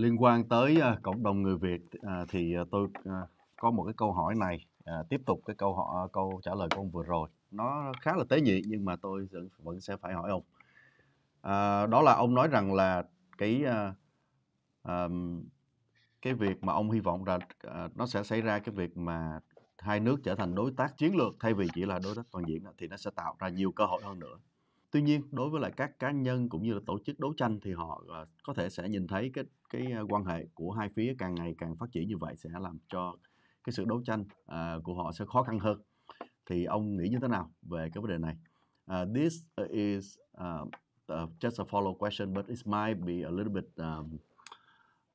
liên quan tới à, cộng đồng người Việt à, thì à, tôi có một cái câu hỏi này tiếp tục cái câu hỏi câu trả lời của ông vừa rồi nó khá là tế nhị nhưng mà tôi vẫn sẽ phải hỏi ông à, đó là ông nói rằng là cái à, cái việc mà ông hy vọng là à, nó sẽ xảy ra cái việc mà hai nước trở thành đối tác chiến lược thay vì chỉ là đối tác toàn diện thì nó sẽ tạo ra nhiều cơ hội hơn nữa tuy nhiên đối với lại các cá nhân cũng như là tổ chức đấu tranh thì họ ờ, có thể sẽ nhìn thấy cái cái ờ, quan hệ của hai phía càng ngày càng phát triển như vậy sẽ làm cho cái sự đấu tranh uh, của họ sẽ khó khăn hơn thì ông nghĩ như thế nào về cái vấn đề này uh, this is uh, uh, just a follow question but it might be a little bit um,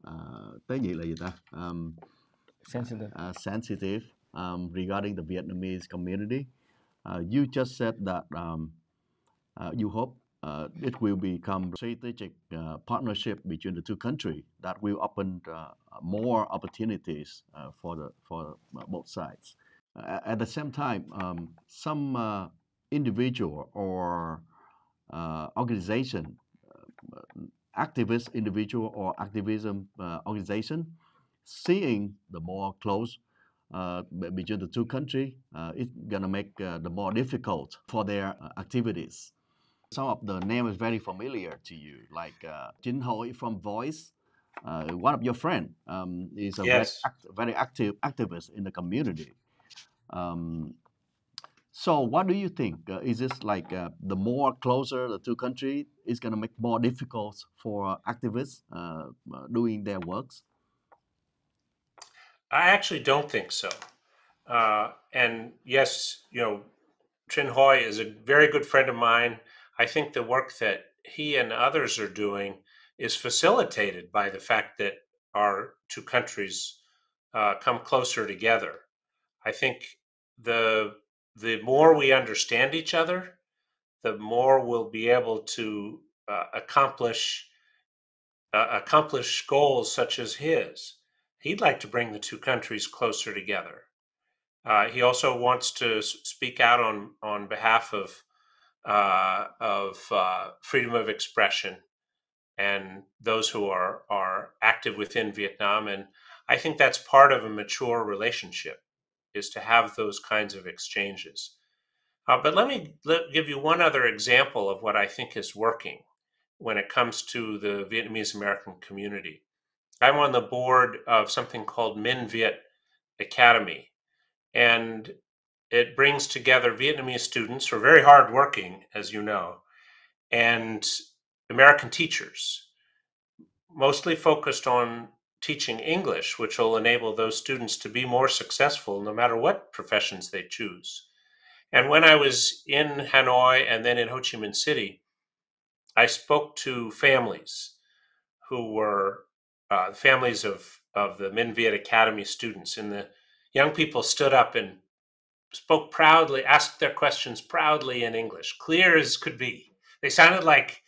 uh, tế nhị là gì ta um, sensitive uh, sensitive um, regarding the Vietnamese community uh, you just said that um, Uh, you hope uh, it will become strategic uh, partnership between the two countries that will open more opportunities for the for both sides. at the same time, um, some individual or organization activist individual or activism uh, organization seeing the more close uh, between the two countries, uh, it's going to make the more difficult for their activities. Some of the name is very familiar to you, like uh, Jin Hoi from Voice. Uh, one of your friend um, is a yes. very, act- very, active activist in the community. Um, so, what do you think? Uh, is this like uh, the more closer the two countries is going to make more difficult for activists uh, doing their works? I actually don't think so. Uh, and yes, you know, Chin Hoi is a very good friend of mine. I think the work that he and others are doing is facilitated by the fact that our two countries uh, come closer together. I think the the more we understand each other, the more we'll be able to uh, accomplish uh, accomplish goals such as his. He'd like to bring the two countries closer together. Uh, he also wants to speak out on on behalf of uh, of uh, freedom of expression and those who are are active within Vietnam. And I think that's part of a mature relationship is to have those kinds of exchanges. Uh, but let me let, give you one other example of what I think is working when it comes to the Vietnamese American community. I'm on the board of something called Min Viet Academy, and it brings together Vietnamese students who are very hardworking, as you know, and American teachers, mostly focused on teaching English, which will enable those students to be more successful no matter what professions they choose. And when I was in Hanoi and then in Ho Chi Minh City, I spoke to families who were uh, families of, of the Minh Viet Academy students. And the young people stood up and spoke proudly, asked their questions proudly in English, clear as could be. They sounded like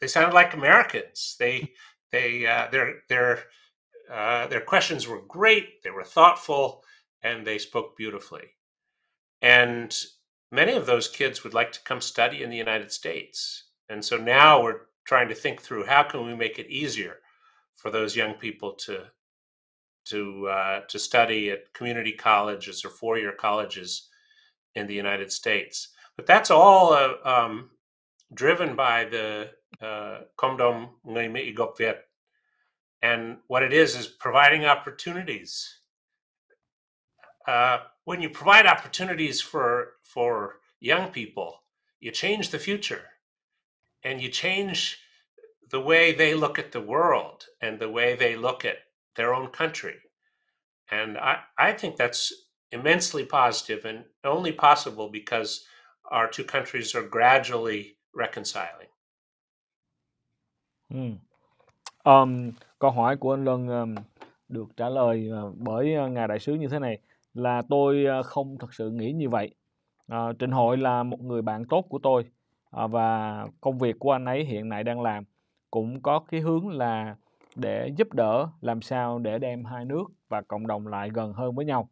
they sounded like Americans. They they uh, their their uh, their questions were great. They were thoughtful, and they spoke beautifully. And many of those kids would like to come study in the United States. And so now we're trying to think through how can we make it easier for those young people to to uh, to study at community colleges or four year colleges in the United States. But that's all uh, um, driven by the uh, Komdom Ngoimi And what it is is providing opportunities. Uh, when you provide opportunities for for young people, you change the future, and you change the way they look at the world and the way they look at their own country. And I, I think that's immensely positive and only possible because our two countries are gradually reconciling. Ừ. Um, câu hỏi của anh Luân um, được trả lời uh, bởi uh, ngài đại sứ như thế này là tôi uh, không thật sự nghĩ như vậy. Uh, Trịnh Hội là một người bạn tốt của tôi uh, và công việc của anh ấy hiện nay đang làm cũng có cái hướng là để giúp đỡ làm sao để đem hai nước và cộng đồng lại gần hơn với nhau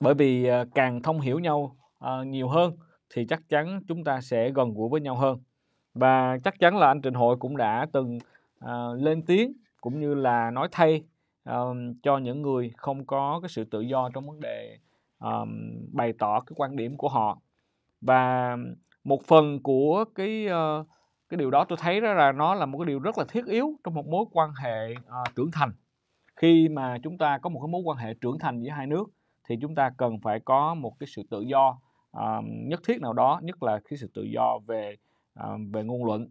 bởi vì ờ, càng thông hiểu nhau ờ, nhiều hơn thì chắc chắn chúng ta sẽ gần gũi với nhau hơn và chắc chắn là anh Trịnh Hội cũng đã từng ờ, lên tiếng cũng như là nói thay cho những người không có cái sự tự do trong vấn đề bày tỏ cái quan điểm của họ và một phần của cái cái điều đó tôi thấy đó là nó là một cái điều rất là thiết yếu trong một mối quan hệ uh, trưởng thành khi mà chúng ta có một cái mối quan hệ trưởng thành giữa hai nước thì chúng ta cần phải có một cái sự tự do uh, nhất thiết nào đó nhất là cái sự tự do về uh, về ngôn luận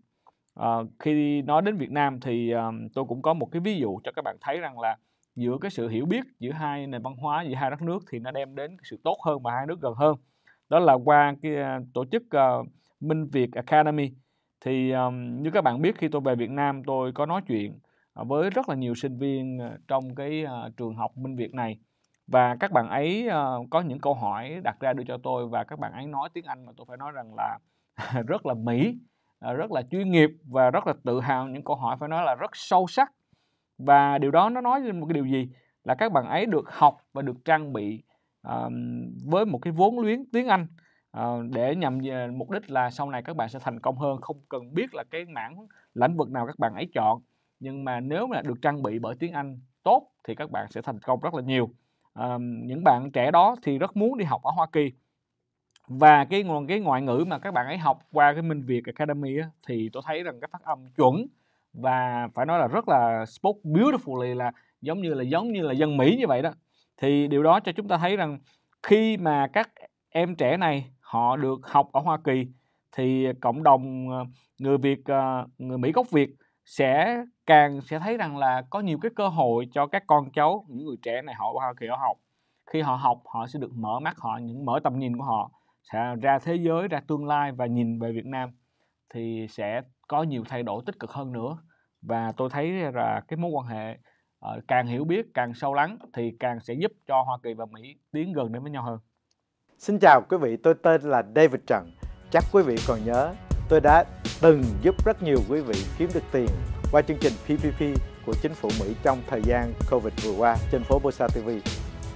uh, khi nói đến Việt Nam thì uh, tôi cũng có một cái ví dụ cho các bạn thấy rằng là giữa cái sự hiểu biết giữa hai nền văn hóa giữa hai đất nước thì nó đem đến cái sự tốt hơn và hai nước gần hơn đó là qua cái uh, tổ chức uh, Minh Việt Academy thì um, như các bạn biết khi tôi về Việt Nam tôi có nói chuyện ờ, với rất là nhiều sinh viên ờ, trong cái uh, trường học Minh Việt này và các bạn ấy uh, có những câu hỏi đặt ra đưa cho tôi và các bạn ấy nói tiếng Anh mà tôi phải nói rằng là rất là mỹ rất là chuyên nghiệp và rất là tự hào những câu hỏi phải nói là rất sâu sắc và điều đó nó nói lên một cái điều gì là các bạn ấy được học và được trang bị uh, với một cái vốn luyến tiếng Anh Ờ, để nhằm ờ, mục đích là sau này các bạn sẽ thành công hơn không cần biết là cái mảng lĩnh vực nào các bạn ấy chọn nhưng mà nếu mà được trang bị bởi tiếng Anh tốt thì các bạn sẽ thành công rất là nhiều à, những bạn trẻ đó thì rất muốn đi học ở Hoa Kỳ và cái nguồn cái ngoại ngữ mà các bạn ấy học qua cái Minh Việt Academy á, thì tôi thấy rằng cái phát âm chuẩn và phải nói là rất là spoke beautifully là giống như là giống như là dân Mỹ như vậy đó thì điều đó cho chúng ta thấy rằng khi mà các em trẻ này họ được học ở Hoa Kỳ thì cộng đồng ờ, người Việt ờ, người Mỹ gốc Việt sẽ càng sẽ thấy rằng là có nhiều cái cơ hội cho các con cháu những người trẻ này họ Hoa Kỳ họ học khi họ học họ sẽ được mở mắt họ những mở tầm nhìn của họ sẽ ra thế giới ra tương lai và nhìn về Việt Nam thì sẽ có nhiều thay đổi tích cực hơn nữa và tôi thấy là cái mối quan hệ ờ, càng hiểu biết càng sâu lắng thì càng sẽ giúp cho Hoa Kỳ và Mỹ tiến gần đến với nhau hơn Xin chào quý vị, tôi tên là David Trần. Chắc quý vị còn nhớ, tôi đã từng giúp rất nhiều quý vị kiếm được tiền qua chương trình PPP của chính phủ Mỹ trong thời gian Covid vừa qua trên phố Bosa TV.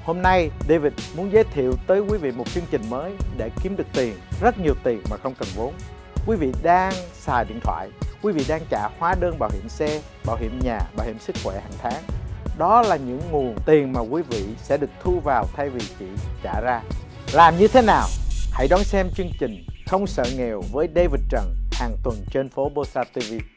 Hôm nay, David muốn giới thiệu tới quý vị một chương trình mới để kiếm được tiền, rất nhiều tiền mà không cần vốn. Quý vị đang xài điện thoại, quý vị đang trả hóa đơn bảo hiểm xe, bảo hiểm nhà, bảo hiểm sức khỏe hàng tháng. Đó là những nguồn tiền mà quý vị sẽ được thu vào thay vì chỉ trả ra. Làm như thế nào? Hãy đón xem chương trình Không sợ nghèo với David Trần hàng tuần trên phố Bosa TV.